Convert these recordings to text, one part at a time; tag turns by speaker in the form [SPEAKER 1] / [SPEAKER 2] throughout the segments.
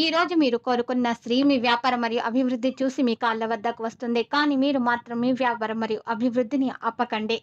[SPEAKER 1] ఈ రోజు మీరు కోరుకున్న స్త్రీ మీ వ్యాపారం మరియు అభివృద్ధి చూసి మీ కాళ్ళ వద్దకు వస్తుంది కానీ మీరు మాత్రం మీ వ్యాపారం మరియు అభివృద్ధిని ఆపకండి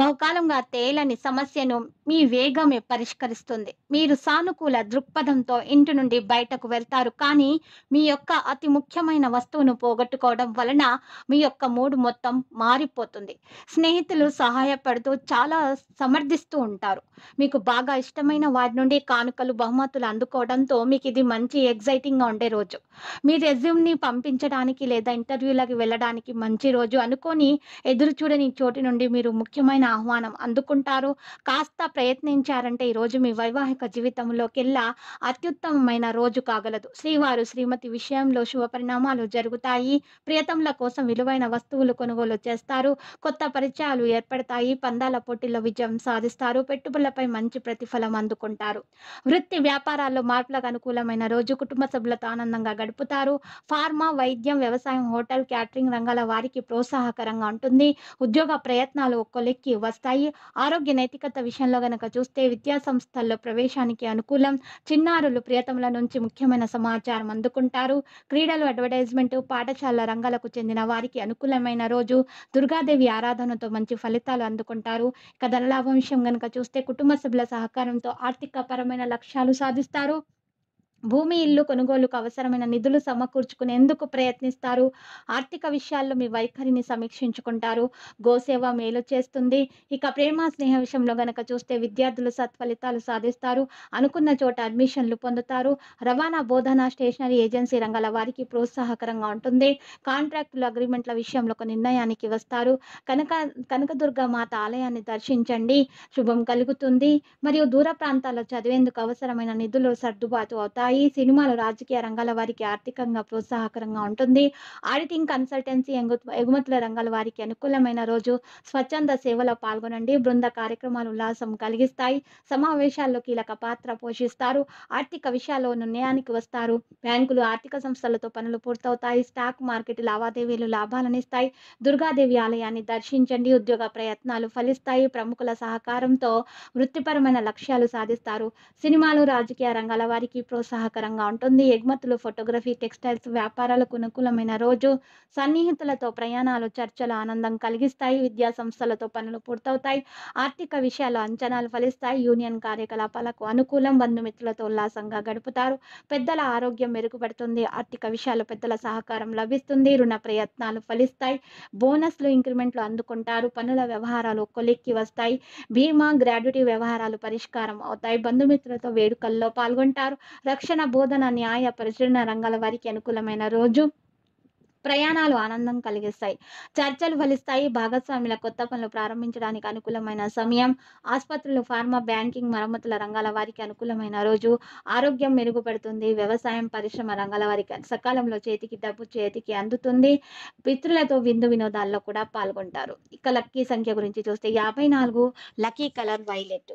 [SPEAKER 1] బహుకాలంగా తేలని సమస్యను మీ వేగమే పరిష్కరిస్తుంది మీరు సానుకూల దృక్పథంతో ఇంటి నుండి బయటకు వెళ్తారు కానీ మీ యొక్క అతి ముఖ్యమైన వస్తువును పోగొట్టుకోవడం వలన మీ యొక్క మూడు మొత్తం మారిపోతుంది స్నేహితులు సహాయపడుతూ చాలా సమర్థిస్తూ ఉంటారు మీకు బాగా ఇష్టమైన వారి నుండి కానుకలు బహుమతులు అందుకోవడంతో మీకు ఇది మంచి ఎగ్జామ్ ఎగ్జైటింగ్గా ఉండే రోజు మీ రెజ్యూమ్ని పంపించడానికి లేదా ఇంటర్వ్యూలకి వెళ్ళడానికి మంచి రోజు అనుకొని ఎదురు చూడని చోటి నుండి మీరు ముఖ్యమైన ఆహ్వానం అందుకుంటారు కాస్త ప్రయత్నించారంటే ఈరోజు మీ వైవాహిక జీవితంలోకెల్లా అత్యుత్తమమైన రోజు కాగలదు శ్రీవారు శ్రీమతి విషయంలో శుభ పరిణామాలు జరుగుతాయి ప్రియతముల కోసం విలువైన వస్తువులు కొనుగోలు చేస్తారు కొత్త పరిచయాలు ఏర్పడతాయి పందాల పోటీల్లో విజయం సాధిస్తారు పెట్టుబడులపై మంచి ప్రతిఫలం అందుకుంటారు వృత్తి వ్యాపారాల్లో మార్పులకు అనుకూలమైన రోజు కుటుంబ కుటుంబ సభ్యులతో ఆనందంగా గడుపుతారు ఫార్మా వైద్యం వ్యవసాయం హోటల్ క్యాటరింగ్ రంగాల వారికి ప్రోత్సాహకరంగా ఉంటుంది ఉద్యోగ ప్రయత్నాలు ఒక్కొలెక్కి వస్తాయి ఆరోగ్య నైతికత విషయంలో గనక చూస్తే విద్యా సంస్థల్లో ప్రవేశానికి అనుకూలం చిన్నారులు ప్రియతముల నుంచి ముఖ్యమైన సమాచారం అందుకుంటారు క్రీడలు అడ్వర్టైజ్మెంట్ పాఠశాల రంగాలకు చెందిన వారికి అనుకూలమైన రోజు దుర్గాదేవి ఆరాధనతో మంచి ఫలితాలు అందుకుంటారు ఇక ధనలాభం విషయం కనుక చూస్తే కుటుంబ సభ్యుల సహకారంతో ఆర్థిక పరమైన లక్ష్యాలు సాధిస్తారు భూమి ఇల్లు కొనుగోలుకు అవసరమైన నిధులు సమకూర్చుకునేందుకు ప్రయత్నిస్తారు ఆర్థిక విషయాల్లో మీ వైఖరిని సమీక్షించుకుంటారు గోసేవ మేలు చేస్తుంది ఇక ప్రేమ స్నేహ విషయంలో గనక చూస్తే విద్యార్థులు సత్ఫలితాలు సాధిస్తారు అనుకున్న చోట అడ్మిషన్లు పొందుతారు రవాణా బోధన స్టేషనరీ ఏజెన్సీ రంగాల వారికి ప్రోత్సాహకరంగా ఉంటుంది కాంట్రాక్టులు అగ్రిమెంట్ల విషయంలో ఒక నిర్ణయానికి వస్తారు కనక కనకదుర్గ మాత ఆలయాన్ని దర్శించండి శుభం కలుగుతుంది మరియు దూర ప్రాంతాల్లో చదివేందుకు అవసరమైన నిధులు సర్దుబాటు అవుతారు ఉంటాయి సినిమాలు రాజకీయ రంగాల వారికి ఆర్థికంగా ప్రోత్సాహకరంగా ఉంటుంది ఆడిటింగ్ కన్సల్టెన్సీ ఎగుమతుల రంగాల వారికి అనుకూలమైన రోజు స్వచ్ఛంద సేవలో పాల్గొనండి బృంద కార్యక్రమాలు ఉల్లాసం కలిగిస్తాయి సమావేశాల్లో కీలక పాత్ర పోషిస్తారు ఆర్థిక విషయాల్లో నిర్ణయానికి వస్తారు బ్యాంకులు ఆర్థిక సంస్థలతో పనులు పూర్తవుతాయి స్టాక్ మార్కెట్ లావాదేవీలు లాభాలనిస్తాయి దుర్గాదేవి ఆలయాన్ని దర్శించండి ఉద్యోగ ప్రయత్నాలు ఫలిస్తాయి ప్రముఖుల సహకారంతో వృత్తిపరమైన లక్ష్యాలు సాధిస్తారు సినిమాలు రాజకీయ రంగాల వారికి ప్రోత్సాహం సహకారంగా ఉంటుంది ఎగుమతులు ఫోటోగ్రఫీ టెక్స్టైల్స్ వ్యాపారాలకు అనుకూలమైన రోజు సన్నిహితులతో ప్రయాణాలు చర్చలు ఆనందం కలిగిస్తాయి విద్యా సంస్థలతో పనులు పూర్తవుతాయి ఆర్థిక విషయాలు అంచనాలు ఫలిస్తాయి యూనియన్ కార్యకలాపాలకు అనుకూలం బంధుమిత్రులతో ఉల్లాసంగా గడుపుతారు పెద్దల ఆరోగ్యం మెరుగుపడుతుంది ఆర్థిక విషయాలు పెద్దల సహకారం లభిస్తుంది రుణ ప్రయత్నాలు ఫలిస్తాయి బోనస్లు ఇంక్రిమెంట్లు అందుకుంటారు పనుల వ్యవహారాలు కొలిక్కి వస్తాయి బీమా గ్రాడ్యుటీ వ్యవహారాలు పరిష్కారం అవుతాయి బంధుమిత్రులతో వేడుకల్లో పాల్గొంటారు రక్షణ శిక్షణ బోధన న్యాయ పరిశీలన రంగాల వారికి అనుకూలమైన రోజు ప్రయాణాలు ఆనందం కలిగిస్తాయి చర్చలు ఫలిస్తాయి భాగస్వాముల కొత్త పనులు ప్రారంభించడానికి అనుకూలమైన సమయం ఆసుపత్రులు ఫార్మా బ్యాంకింగ్ మరమ్మతుల రంగాల వారికి అనుకూలమైన రోజు ఆరోగ్యం మెరుగుపడుతుంది వ్యవసాయం పరిశ్రమ రంగాల వారికి సకాలంలో చేతికి డబ్బు చేతికి అందుతుంది పితృలతో విందు వినోదాల్లో కూడా పాల్గొంటారు ఇక లక్కీ సంఖ్య గురించి చూస్తే యాభై నాలుగు లక్కీ కలర్ వైలెట్